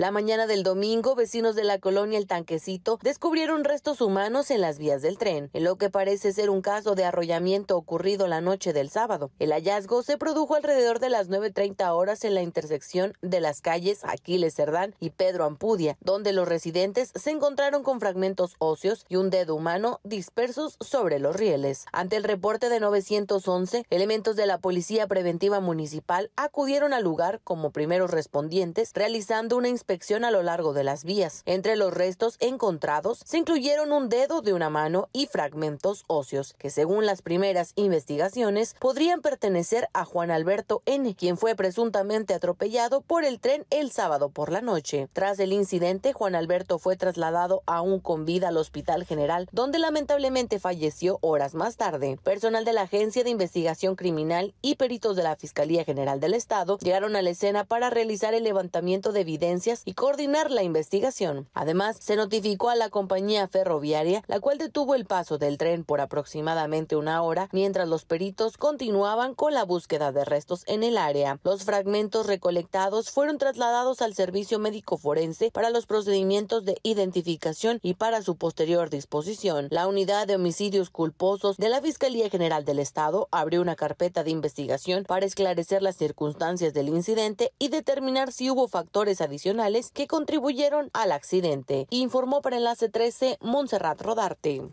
La mañana del domingo, vecinos de la colonia El Tanquecito descubrieron restos humanos en las vías del tren, en lo que parece ser un caso de arrollamiento ocurrido la noche del sábado. El hallazgo se produjo alrededor de las 9.30 horas en la intersección de las calles Aquiles Cerdán y Pedro Ampudia, donde los residentes se encontraron con fragmentos óseos y un dedo humano dispersos sobre los rieles. Ante el reporte de 911, elementos de la Policía Preventiva Municipal acudieron al lugar como primeros respondientes, realizando una inspección a lo largo de las vías. Entre los restos encontrados se incluyeron un dedo de una mano y fragmentos óseos, que según las primeras investigaciones podrían pertenecer a Juan Alberto N., quien fue presuntamente atropellado por el tren el sábado por la noche. Tras el incidente, Juan Alberto fue trasladado aún con vida al Hospital General, donde lamentablemente falleció horas más tarde. Personal de la Agencia de Investigación Criminal y peritos de la Fiscalía General del Estado llegaron a la escena para realizar el levantamiento de evidencias y coordinar la investigación. Además, se notificó a la compañía ferroviaria, la cual detuvo el paso del tren por aproximadamente una hora mientras los peritos continuaban con la búsqueda de restos en el área. Los fragmentos recolectados fueron trasladados al servicio médico forense para los procedimientos de identificación y para su posterior disposición. La unidad de homicidios culposos de la Fiscalía General del Estado abrió una carpeta de investigación para esclarecer las circunstancias del incidente y determinar si hubo factores adicionales que contribuyeron al accidente, informó para Enlace 13 Montserrat Rodarte.